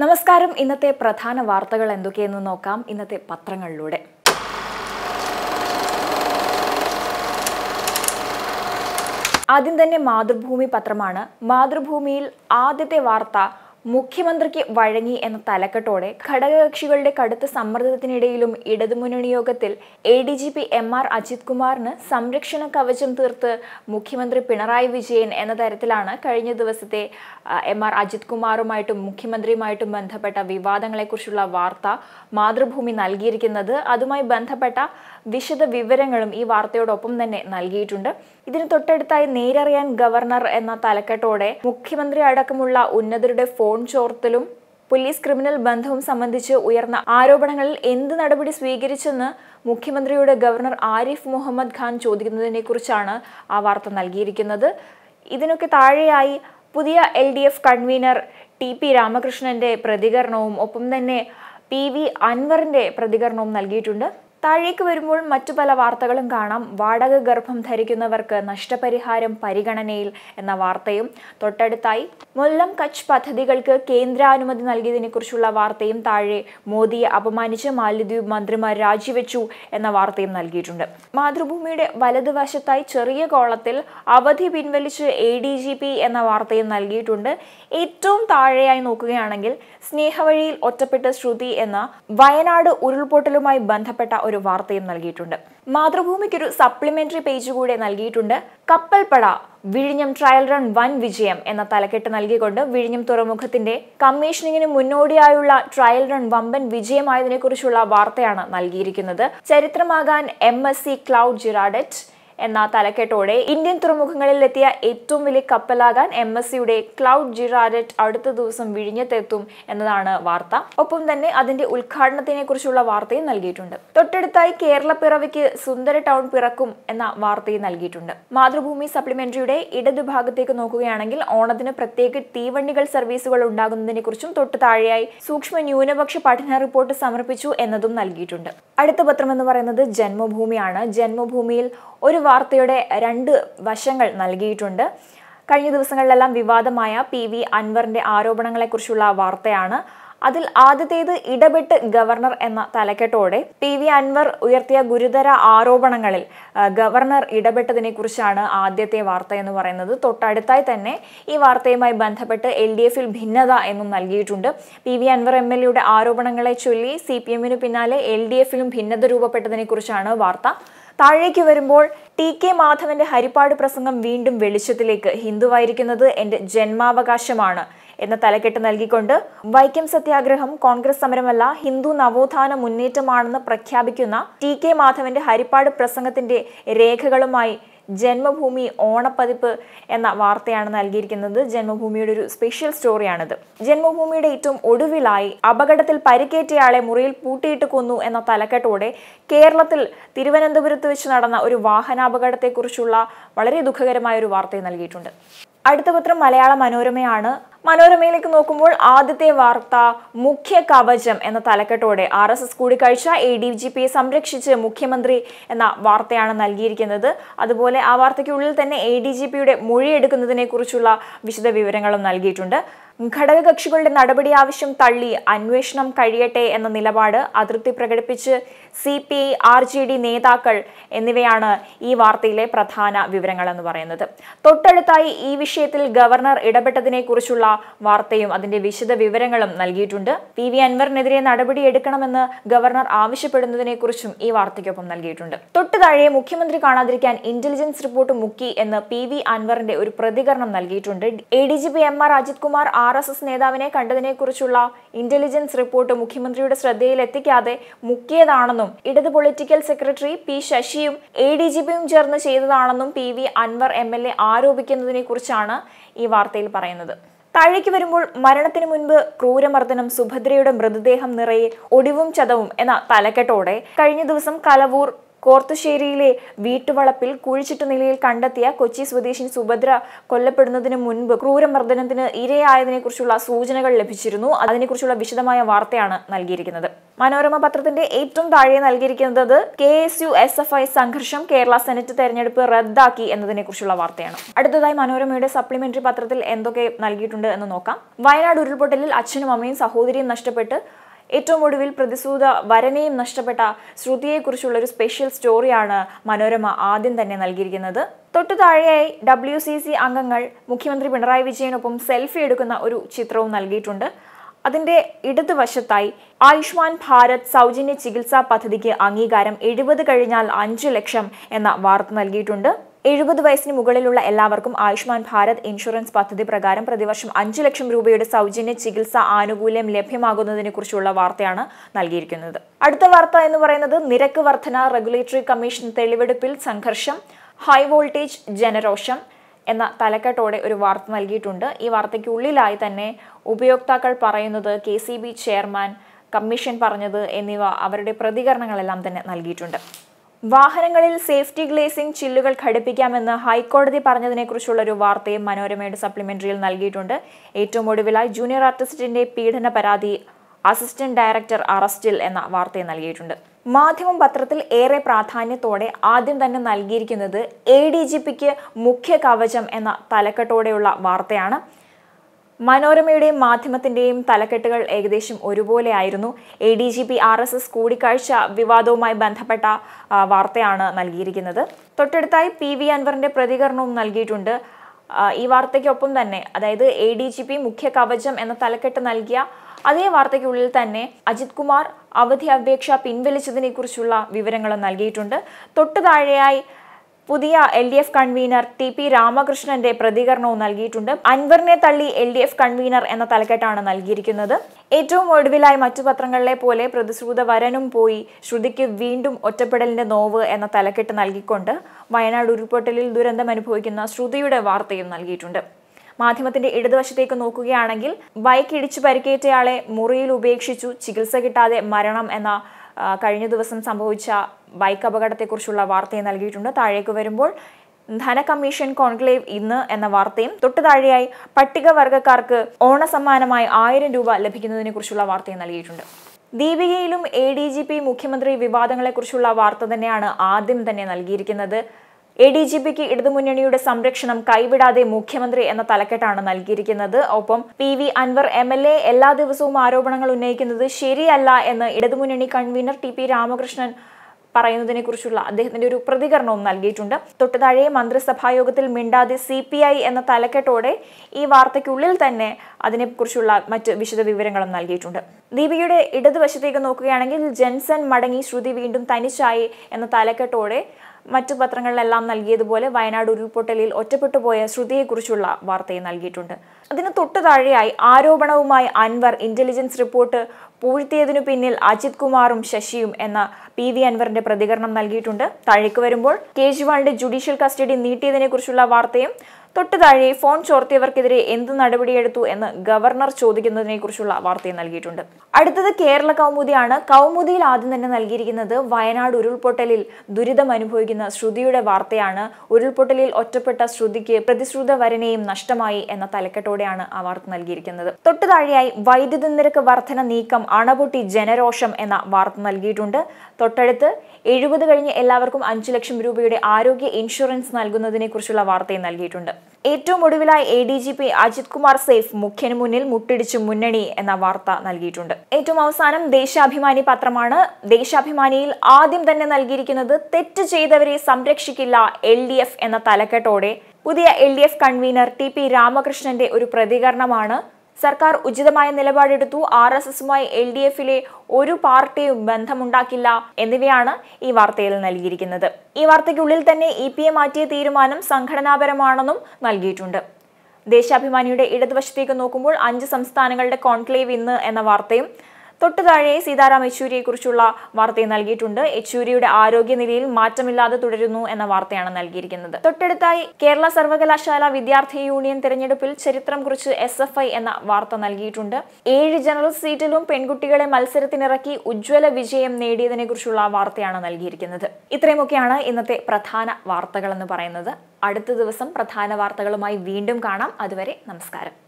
നമസ്കാരം ഇന്നത്തെ പ്രധാന വാർത്തകൾ എന്തൊക്കെയെന്ന് നോക്കാം ഇന്നത്തെ പത്രങ്ങളിലൂടെ ആദ്യം തന്നെ മാതൃഭൂമി പത്രമാണ് മാതൃഭൂമിയിൽ ആദ്യത്തെ വാർത്ത മുഖ്യമന്ത്രിക്ക് വഴങ്ങി എന്ന തലക്കെട്ടോടെ ഘടകകക്ഷികളുടെ കടുത്ത സമ്മർദ്ദത്തിനിടയിലും ഇടതുമുന്നണി യോഗത്തിൽ A D G P M R Ajith കുമാറിന് സംരക്ഷണ കവചം തീർത്ത് മുഖ്യമന്ത്രി പിണറായി വിജയൻ എന്ന തരത്തിലാണ് കഴിഞ്ഞ ദിവസത്തെ എം ആർ അജിത് കുമാറുമായിട്ടും മുഖ്യമന്ത്രിയുമായിട്ടും ബന്ധപ്പെട്ട വിവാദങ്ങളെക്കുറിച്ചുള്ള വാർത്ത മാതൃഭൂമി നൽകിയിരിക്കുന്നത് അതുമായി ബന്ധപ്പെട്ട വിശദ വിവരങ്ങളും ഈ വാർത്തയോടൊപ്പം തന്നെ നൽകിയിട്ടുണ്ട് ഇതിന് തൊട്ടടുത്തായി നേരറിയാൻ ഗവർണർ എന്ന തലക്കെട്ടോടെ മുഖ്യമന്ത്രി അടക്കമുള്ള ഉന്നതരുടെ ഫോൺ ചോർത്തലും പോലീസ് ക്രിമിനൽ ബന്ധവും സംബന്ധിച്ച് ഉയർന്ന ആരോപണങ്ങളിൽ എന്ത് നടപടി സ്വീകരിച്ചെന്ന് മുഖ്യമന്ത്രിയുടെ ഗവർണർ ആരിഫ് മുഹമ്മദ് ഖാൻ ചോദിക്കുന്നതിനെക്കുറിച്ചാണ് ആ വാർത്ത നൽകിയിരിക്കുന്നത് ഇതിനൊക്കെ താഴെയായി പുതിയ L D F convener T P രാമകൃഷ്ണന്റെ പ്രതികരണവും ഒപ്പം തന്നെ പി വി അൻവറിന്റെ പ്രതികരണവും നൽകിയിട്ടുണ്ട് താഴേക്ക് വരുമ്പോൾ മറ്റു പല വാർത്തകളും കാണാം വാടക ഗർഭം ധരിക്കുന്നവർക്ക് നഷ്ടപരിഹാരം പരിഗണനയിൽ എന്ന വാർത്തയും തൊട്ടടുത്തായി മുല്ലം കച്ച് പദ്ധതികൾക്ക് കേന്ദ്രാനുമതി നൽകിയതിനെക്കുറിച്ചുള്ള വാർത്തയും താഴെ മോദിയെ അപമാനിച്ച് മാലിദ്വീപ് മന്ത്രിമാർ രാജിവെച്ചു എന്ന വാർത്തയും നൽകിയിട്ടുണ്ട് മാതൃഭൂമിയുടെ വലതുവശത്തായി ചെറിയ കോളത്തിൽ അവധി പിൻവലിച്ച് എ ഡി ജി പി എന്ന വാർത്തയും നൽകിയിട്ടുണ്ട് ഏറ്റവും താഴെയായി നോക്കുകയാണെങ്കിൽ സ്നേഹവഴിയിൽ ഒറ്റപ്പെട്ട ശ്രുതി എന്ന വയനാട് ഉരുൾപൊട്ടലുമായി ബന്ധപ്പെട്ട ഒരു വാർത്തയും നൽകിയിട്ടുണ്ട് മാതൃഭൂമിക്കൊരു സപ്ലിമെന്ററി പേജ് കൂടെ നൽകിയിട്ടുണ്ട് കപ്പൽപ്പട വിഴിഞ്ഞം ട്രയൽ റൺ വൻ വിജയം എന്ന തലക്കെട്ട് നൽകിക്കൊണ്ട് വിഴിഞ്ഞം തുറമുഖത്തിന്റെ കമ്മീഷനിങ്ങിന് മുന്നോടിയായുള്ള ട്രയൽ റൺ വമ്പൻ വിജയമായതിനെക്കുറിച്ചുള്ള വാർത്തയാണ് നൽകിയിരിക്കുന്നത് ചരിത്രമാകാൻ M S C Claude Girardet എന്ന തലക്കെട്ടോടെ ഇന്ത്യൻ തുറമുഖങ്ങളിൽ എത്തിയ ഏറ്റവും വലിയ കപ്പലാകാൻ എം എസ് സിയുടെ ക്ലൗഡ് ജിറാരറ്റ് അടുത്ത ദിവസം വിഴിഞ്ഞത്തെത്തും എന്നതാണ് വാർത്ത ഒപ്പം തന്നെ അതിന്റെ ഉദ്ഘാടനത്തിനെ കുറിച്ചുള്ള വാർത്തയും നൽകിയിട്ടുണ്ട് തൊട്ടടുത്തായി കേരള പിറവിക്ക് സുന്ദര ടൗൺ പിറക്കും എന്ന വാർത്തയും നൽകിയിട്ടുണ്ട് മാതൃഭൂമി സപ്ലിമെന്ററിയുടെ ഇടതുഭാഗത്തേക്ക് നോക്കുകയാണെങ്കിൽ ഓണത്തിന് പ്രത്യേക തീവണ്ടികൾ സർവീസുകൾ ഉണ്ടാകുന്നതിനെ കുറിച്ചും തൊട്ടു താഴെയായി സൂക്ഷ്മ ന്യൂനപക്ഷ പഠന റിപ്പോർട്ട് സമർപ്പിച്ചു എന്നതും നൽകിയിട്ടുണ്ട് അടുത്ത പത്രം എന്ന് പറയുന്നത് ജന്മഭൂമിയാണ് ജന്മഭൂമിയിൽ ഒരു വാർത്തയുടെ രണ്ട് വശങ്ങൾ നൽകിയിട്ടുണ്ട് കഴിഞ്ഞ ദിവസങ്ങളിലെല്ലാം വിവാദമായ പി വി അൻവറിന്റെ ആരോപണങ്ങളെക്കുറിച്ചുള്ള വാർത്തയാണ് അതിൽ ആദ്യത്തേത് ഇടപെട്ട് ഗവർണർ എന്ന തലക്കെട്ടോടെ പി വി അൻവർ ഉയർത്തിയ ഗുരുതര ആരോപണങ്ങളിൽ ഗവർണർ ഇടപെട്ടതിനെ കുറിച്ചാണ് ആദ്യത്തെ വാർത്ത എന്ന് പറയുന്നത് തൊട്ടടുത്തായി തന്നെ ഈ വാർത്തയുമായി ബന്ധപ്പെട്ട് എൽ ഡി എഫിൽ ഭിന്നത എന്നും നൽകിയിട്ടുണ്ട് P V Anvar M L എയുടെ ആരോപണങ്ങളെ ചൊല്ലി സി പി എമ്മിനു പിന്നാലെ എൽ ഡി എഫിലും ഭിന്നത രൂപപ്പെട്ടതിനെ കുറിച്ചാണ് വാർത്ത താഴേക്ക് വരുമ്പോൾ ടി കെ മാധവന്റെ ഹരിപ്പാട് പ്രസംഗം വീണ്ടും വെളിച്ചത്തിലേക്ക് ഹിന്ദുവായിരിക്കുന്നത് എന്റെ ജന്മാവകാശമാണ് എന്ന തലക്കെട്ട് നൽകിക്കൊണ്ട് വൈക്കം സത്യാഗ്രഹം കോൺഗ്രസ് സമരമല്ല ഹിന്ദു നവോത്ഥാന മുന്നേറ്റമാണെന്ന് പ്രഖ്യാപിക്കുന്ന ടി കെ മാധവന്റെ ഹരിപ്പാട് പ്രസംഗത്തിന്റെ രേഖകളുമായി ജന്മഭൂമി ഓണപ്പതിപ്പ് എന്ന വാർത്തയാണ് നൽകിയിരിക്കുന്നത് ജന്മഭൂമിയുടെ ഒരു സ്പെഷ്യൽ സ്റ്റോറിയാണിത് ജന്മഭൂമിയുടെ ഏറ്റവും ഒടുവിലായി അപകടത്തിൽ പരിക്കേറ്റയാളെ മുറിയിൽ പൂട്ടിയിട്ട് കൊന്നു എന്ന തലക്കെട്ടോടെ കേരളത്തിൽ തിരുവനന്തപുരത്ത് വെച്ച് നടന്ന ഒരു വാഹനാപകടത്തെക്കുറിച്ചുള്ള വളരെ ദുഃഖകരമായ ഒരു വാർത്തയും നൽകിയിട്ടുണ്ട് അടുത്ത പത്രം മലയാള മനോരമയാണ് മനോരമയിലേക്ക് നോക്കുമ്പോൾ ആദ്യത്തെ വാർത്ത മുഖ്യ കവചം എന്ന തലക്കെട്ടോടെ ആർ എസ് എസ് കൂടിക്കാഴ്ച എ ഡി ജി പിയെ സംരക്ഷിച്ച് മുഖ്യമന്ത്രി എന്ന വാർത്തയാണ് നൽകിയിരിക്കുന്നത് അതുപോലെ ആ വാർത്തയ്ക്കുള്ളിൽ തന്നെ എ ഡി ജി പിയുടെ മൊഴിയെടുക്കുന്നതിനെ കുറിച്ചുള്ള വിശദ വിവരങ്ങളും നൽകിയിട്ടുണ്ട് ഘടകകക്ഷികളുടെ നടപടി ആവശ്യം തള്ളി അന്വേഷണം കഴിയട്ടെ എന്ന നിലപാട് അതൃപ്തി പ്രകടിപ്പിച്ച് C P I R J D നേതാക്കൾ എന്നിവയാണ് ഈ വാർത്തയിലെ പ്രധാന വിവരങ്ങൾ എന്ന് പറയുന്നത് തൊട്ടടുത്തായി ഈ വിഷയത്തിൽ ഗവർണർ ഇടപെട്ടതിനെ കുറിച്ചുള്ള വാർത്തയും അതിന്റെ വിശദ വിവരങ്ങളും നൽകിയിട്ടുണ്ട് പി വി അൻവറിനെതിരെ നടപടിയെടുക്കണമെന്ന് ഗവർണർ കുറിച്ചും ഈ വാർത്തയ്ക്കൊപ്പം നൽകിയിട്ടുണ്ട് തൊട്ടു താഴെ മുഖ്യമന്ത്രി കാണാതിരിക്കാൻ ഇന്റലിജൻസ് റിപ്പോർട്ട് മുക്കി എന്ന് പി വി അൻവറിന്റെ ഒരു പ്രതികരണം നൽകിയിട്ടുണ്ട് A D G P M R Ajith Kumar R S S നേതാവിനെ കണ്ടതിനെക്കുറിച്ചുള്ള ഇന്റലിജൻസ് റിപ്പോർട്ട് മുഖ്യമന്ത്രിയുടെ ശ്രദ്ധയിൽ എത്തിക്കാതെ മുക്കിയതാണെന്നും ഇടത് പൊളിറ്റിക്കൽ സെക്രട്ടറി പി ശശിയും എ ഡി ജി പിയും ചേർന്ന് ചെയ്തതാണെന്നും P V Anvar M L A ആരോപിക്കുന്നതിനെക്കുറിച്ചാണ് ഈ വാർത്തയിൽ പറയുന്നത് താഴേക്ക് വരുമ്പോൾ മരണത്തിന് മുൻപ് ക്രൂരമർദ്ദനം സുഭദ്രയുടെ മൃതദേഹം നിറയെ ഒടിവും ചതവും എന്ന തലക്കെട്ടോടെ കഴിഞ്ഞ ദിവസം കലവൂർ കോർത്തുശ്ശേരിയിലെ വീട്ടുവളപ്പിൽ കുഴിച്ചിട്ട നിലയിൽ കണ്ടെത്തിയ കൊച്ചി സ്വദേശിനി സുഭദ്ര കൊല്ലപ്പെടുന്നതിന് മുൻപ് ക്രൂരമർദ്ദനത്തിന് ഇരയായതിനെക്കുറിച്ചുള്ള സൂചനകൾ ലഭിച്ചിരുന്നു അതിനെക്കുറിച്ചുള്ള വിശദമായ വാർത്തയാണ് നൽകിയിരിക്കുന്നത് മനോരമ പത്രത്തിന്റെ ഏറ്റവും താഴെ നൽകിയിരിക്കുന്നത് K S U S F I സംഘർഷം കേരള സെനറ്റ് തെരഞ്ഞെടുപ്പ് റദ്ദാക്കി എന്നതിനെക്കുറിച്ചുള്ള വാർത്തയാണ് അടുത്തതായി മനോരമയുടെ സപ്ലിമെന്ററി പത്രത്തിൽ എന്തൊക്കെ നൽകിയിട്ടുണ്ട് എന്ന് നോക്കാം വയനാട് ഉരുൾപൊട്ടലിൽ അച്ഛനും അമ്മയും സഹോദരിയും നഷ്ടപ്പെട്ട് ഏറ്റവും ഒടുവിൽ പ്രതിസൂത വരനെയും നഷ്ടപ്പെട്ട ശ്രുതിയെക്കുറിച്ചുള്ള ഒരു സ്പെഷ്യൽ സ്റ്റോറിയാണ് മനോരമ ആദ്യം തന്നെ നൽകിയിരിക്കുന്നത് തൊട്ടു താഴെയായി ഡബ്ല്യു സി സി അംഗങ്ങൾ മുഖ്യമന്ത്രി പിണറായി വിജയനൊപ്പം സെൽഫി എടുക്കുന്ന ഒരു ചിത്രവും നൽകിയിട്ടുണ്ട് അതിൻ്റെ ഇടതുവശത്തായി ആയുഷ്മാൻ ഭാരത് സൗജന്യ ചികിത്സാ പദ്ധതിക്ക് അംഗീകാരം എഴുപത് കഴിഞ്ഞാൽ അഞ്ചു ലക്ഷം എന്ന വാർത്ത നൽകിയിട്ടുണ്ട് എഴുപത് വയസ്സിന് മുകളിലുള്ള എല്ലാവർക്കും ആയുഷ്മാൻ ഭാരത് ഇൻഷുറൻസ് പദ്ധതി പ്രകാരം പ്രതിവർഷം അഞ്ച് ലക്ഷം രൂപയുടെ സൗജന്യ ചികിത്സാ ആനുകൂല്യം കുറിച്ചുള്ള വാർത്തയാണ് നൽകിയിരിക്കുന്നത് അടുത്ത വാർത്ത എന്ന് പറയുന്നത് നിരക്ക് വർധന റെഗുലേറ്ററി കമ്മീഷൻ തെളിവെടുപ്പിൽ സംഘർഷം ഹൈ വോൾട്ടേജ് ജനരോഷം എന്ന തലക്കെട്ടോടെ ഒരു വാർത്ത നൽകിയിട്ടുണ്ട് ഈ വാർത്തയ്ക്കുള്ളിലായി തന്നെ ഉപയോക്താക്കൾ പറയുന്നത് കെ ചെയർമാൻ കമ്മീഷൻ പറഞ്ഞത് എന്നിവ അവരുടെ പ്രതികരണങ്ങളെല്ലാം തന്നെ നൽകിയിട്ടുണ്ട് വാഹനങ്ങളിൽ സേഫ്റ്റി ഗ്ലേസിംഗ് ചില്ലുകൾ ഘടിപ്പിക്കാമെന്ന് ഹൈക്കോടതി പറഞ്ഞതിനെക്കുറിച്ചുള്ള ഒരു വാർത്തയും മനോരമയുടെ സപ്ലിമെന്ററിയിൽ നൽകിയിട്ടുണ്ട് ഏറ്റവും ഒടുവിലായി ജൂനിയർ ആർട്ടിസ്റ്റിന്റെ പീഡന പരാതി അസിസ്റ്റന്റ് ഡയറക്ടർ അറസ്റ്റിൽ എന്ന വാർത്തയും നൽകിയിട്ടുണ്ട് മാധ്യമം പത്രത്തിൽ ഏറെ പ്രാധാന്യത്തോടെ ആദ്യം തന്നെ നൽകിയിരിക്കുന്നത് എ ഡി ജി പിക്ക് മുഖ്യ കവചം എന്ന തലക്കെട്ടോടെയുള്ള വാർത്തയാണ് മനോരമയുടെയും മാധ്യമത്തിന്റെയും തലക്കെട്ടുകൾ ഏകദേശം ഒരുപോലെയായിരുന്നു A D G P R S S കൂടിക്കാഴ്ച വിവാദവുമായി ബന്ധപ്പെട്ട വാർത്തയാണ് നൽകിയിരിക്കുന്നത് തൊട്ടടുത്തായി പി വി അൻവറിന്റെ പ്രതികരണവും നൽകിയിട്ടുണ്ട് ഈ വാർത്തയ്ക്കൊപ്പം തന്നെ അതായത് എ ഡി ജി പി മുഖ്യ കവചം എന്ന തലക്കെട്ട് നൽകിയ അതേ വാർത്തയ്ക്കുള്ളിൽ തന്നെ അജിത് കുമാർ അവധി അപേക്ഷ പിൻവലിച്ചതിനെക്കുറിച്ചുള്ള വിവരങ്ങളും നൽകിയിട്ടുണ്ട് തൊട്ടു താഴെയായി പുതിയ L D F convener T P രാമകൃഷ്ണന്റെ പ്രതികരണവും നൽകിയിട്ടുണ്ട് അൻവറിനെ തള്ളി എൽ ഡി എഫ് കൺവീനർ എന്ന തലക്കെട്ടാണ് നൽകിയിരിക്കുന്നത് ഏറ്റവും ഒടുവിലായി മറ്റു പത്രങ്ങളിലെ പോലെ പ്രതിശ്രുത വരനും പോയി ശ്രുതിക്ക് വീണ്ടും ഒറ്റപ്പെടലിന്റെ നോവ് എന്ന തലക്കെട്ട് നൽകിക്കൊണ്ട് വയനാട് ഉരുൾപൊട്ടലിൽ ദുരന്തം അനുഭവിക്കുന്ന ശ്രുതിയുടെ വാർത്തയും നൽകിയിട്ടുണ്ട് മാധ്യമത്തിന്റെ ഇടതുവശത്തേക്ക് നോക്കുകയാണെങ്കിൽ ബൈക്ക് ഇടിച്ചു പരിക്കേറ്റയാളെ മുറിയിൽ ഉപേക്ഷിച്ചു ചികിത്സ കിട്ടാതെ മരണം എന്ന കഴിഞ്ഞ ദിവസം സംഭവിച്ച ബൈക്ക് അപകടത്തെക്കുറിച്ചുള്ള വാർത്തയും നൽകിയിട്ടുണ്ട് താഴേക്ക് വരുമ്പോൾ ധനകമ്മീഷൻ കോൺക്ലേവ് ഇന്ന് എന്ന വാർത്തയും തൊട്ടു താഴെയായി പട്ടികവർഗക്കാർക്ക് ഓണസമ്മാനമായി ആയിരം രൂപ ലഭിക്കുന്നതിനെ കുറിച്ചുള്ള വാർത്തയും നൽകിയിട്ടുണ്ട് ദീപികയിലും എ ഡി ജി പി മുഖ്യമന്ത്രി വിവാദങ്ങളെക്കുറിച്ചുള്ള വാർത്ത തന്നെയാണ് ആദ്യം തന്നെ നൽകിയിരിക്കുന്നത് എ ഡി ജി പിക്ക് ഇടതുമുന്നണിയുടെ സംരക്ഷണം കൈവിടാതെ മുഖ്യമന്ത്രി എന്ന തലക്കെട്ടാണ് നൽകിയിരിക്കുന്നത് ഒപ്പം P V Anvar M L A എല്ലാ ദിവസവും ആരോപണങ്ങൾ ഉന്നയിക്കുന്നത് ശരിയല്ല എന്ന് ഇടതുമുന്നണി കൺവീനർ ടി പി രാമകൃഷ്ണൻ പറയുന്നതിനെ കുറിച്ചുള്ള അദ്ദേഹത്തിന്റെ ഒരു പ്രതികരണവും നൽകിയിട്ടുണ്ട് തൊട്ടുതാഴെ മന്ത്രിസഭായോഗത്തിൽ മിണ്ടാതെ സി പി ഐ എന്ന തലക്കെട്ടോടെ ഈ വാർത്തയ്ക്കുള്ളിൽ തന്നെ അതിനെക്കുറിച്ചുള്ള മറ്റ് വിശദ വിവരങ്ങളും നൽകിയിട്ടുണ്ട് ദീപികയുടെ ഇടതുവശത്തേക്ക് നോക്കുകയാണെങ്കിൽ ജെൻസൺ മടങ്ങി ശ്രുതി വീണ്ടും തനിച്ചായി എന്ന തലക്കെട്ടോടെ മറ്റു പത്രങ്ങളിലെല്ലാം നൽകിയതുപോലെ വയനാട് ഉരുൾപൊട്ടലിൽ ഒറ്റപ്പെട്ടുപോയ ശ്രുതിയെക്കുറിച്ചുള്ള വാർത്തയും നൽകിയിട്ടുണ്ട് അതിന് തൊട്ടു താഴെയായി ആരോപണവുമായി അൻവർ ഇന്റലിജൻസ് റിപ്പോർട്ട് പൂഴ്ത്തിയതിനു പിന്നിൽ അജിത് കുമാറും ശശിയും എന്ന പി വി അൻവറിന്റെ പ്രതികരണം നൽകിയിട്ടുണ്ട് താഴേക്ക് വരുമ്പോൾ കേജ്രിവാളിന്റെ ജുഡീഷ്യൽ കസ്റ്റഡി നീട്ടിയതിനെക്കുറിച്ചുള്ള വാർത്തയും തൊട്ടു താഴെ ഫോൺ ചോർത്തിയവർക്കെതിരെ എന്ത് നടപടിയെടുത്തു എന്ന് ഗവർണർ ചോദിക്കുന്നതിനെ കുറിച്ചുള്ള വാർത്തയും നൽകിയിട്ടുണ്ട് അടുത്തത് കേരള കൗമുദിയാണ് കൗമുദിയിൽ ആദ്യം തന്നെ നൽകിയിരിക്കുന്നത് വയനാട് ഉരുൾപൊട്ടലിൽ ദുരിതം അനുഭവിക്കുന്ന ശ്രുതിയുടെ വാർത്തയാണ് ഉരുൾപൊട്ടലിൽ ഒറ്റപ്പെട്ട ശ്രുതിക്ക് പ്രതിശ്രുത വരനെയും നഷ്ടമായി എന്ന തലക്കെട്ടോടെയാണ് ആ വാർത്ത നൽകിയിരിക്കുന്നത് തൊട്ടു താഴെയായി വൈദ്യുതി നിരക്ക് വർധന നീക്കം അണപൊട്ടി ജനരോഷം എന്ന വാർത്ത നൽകിയിട്ടുണ്ട് തൊട്ടടുത്ത് എഴുപത് കഴിഞ്ഞ് എല്ലാവർക്കും അഞ്ചു ലക്ഷം രൂപയുടെ ആരോഗ്യ ഇൻഷുറൻസ് നൽകുന്നതിനെ കുറിച്ചുള്ള വാർത്തയും നൽകിയിട്ടുണ്ട് ഏറ്റവും ഒടുവിലായി A D G P Ajith Kumar safe മുഖ്യന് മുന്നിൽ മുട്ടിടിച്ചു മുന്നണി എന്ന വാർത്ത നൽകിയിട്ടുണ്ട് ഏറ്റവും അവസാനം ദേശാഭിമാനി പത്രമാണ് ദേശാഭിമാനിയിൽ ആദ്യം തന്നെ നൽകിയിരിക്കുന്നത് തെറ്റ് ചെയ്തവരെ സംരക്ഷിക്കില്ല എൽ ഡി എഫ് എന്ന തലക്കെട്ടോടെ പുതിയ L D F convener T P രാമകൃഷ്ണന്റെ ഒരു പ്രതികരണമാണ് സർക്കാർ ഉചിതമായ നിലപാടെടുത്തു ആർ എസ് എസുമായി എൽ ഡി എഫിലെ ഒരു പാർട്ടിയും ബന്ധമുണ്ടാക്കില്ല എന്നിവയാണ് ഈ വാർത്തയിൽ നൽകിയിരിക്കുന്നത് ഈ വാർത്തയ്ക്കുള്ളിൽ തന്നെ ഇ പി എ മാറ്റിയ തീരുമാനം സംഘടനാപരമാണെന്നും നൽകിയിട്ടുണ്ട് ദേശാഭിമാനിയുടെ ഇടതുവശത്തേക്ക് നോക്കുമ്പോൾ അഞ്ച് സംസ്ഥാനങ്ങളുടെ കോൺക്ലേവ് ഇന്ന് എന്ന വാർത്തയും തൊട്ടു താഴെ സീതാറാം യെച്ചൂരിയെക്കുറിച്ചുള്ള വാർത്തയും നൽകിയിട്ടുണ്ട് യെച്ചൂരിയുടെ ആരോഗ്യനിലയിൽ മാറ്റമില്ലാതെ തുടരുന്നു എന്ന വാർത്തയാണ് നൽകിയിരിക്കുന്നത് തൊട്ടടുത്തായി കേരള സർവകലാശാല വിദ്യാർത്ഥി യൂണിയൻ തെരഞ്ഞെടുപ്പിൽ ചരിത്രം കുറിച്ച് എസ് എഫ് ഐ എന്ന വാർത്ത നൽകിയിട്ടുണ്ട് ഏഴ് ജനറൽ സീറ്റിലും പെൺകുട്ടികളെ മത്സരത്തിനിറക്കി ഉജ്ജ്വല വിജയം നേടിയതിനെ കുറിച്ചുള്ള വാർത്തയാണ് നൽകിയിരിക്കുന്നത് ഇത്രയുമൊക്കെയാണ് ഇന്നത്തെ പ്രധാന വാർത്തകൾ എന്ന് പറയുന്നത് അടുത്ത ദിവസം പ്രധാന വാർത്തകളുമായി വീണ്ടും കാണാം അതുവരെ നമസ്കാരം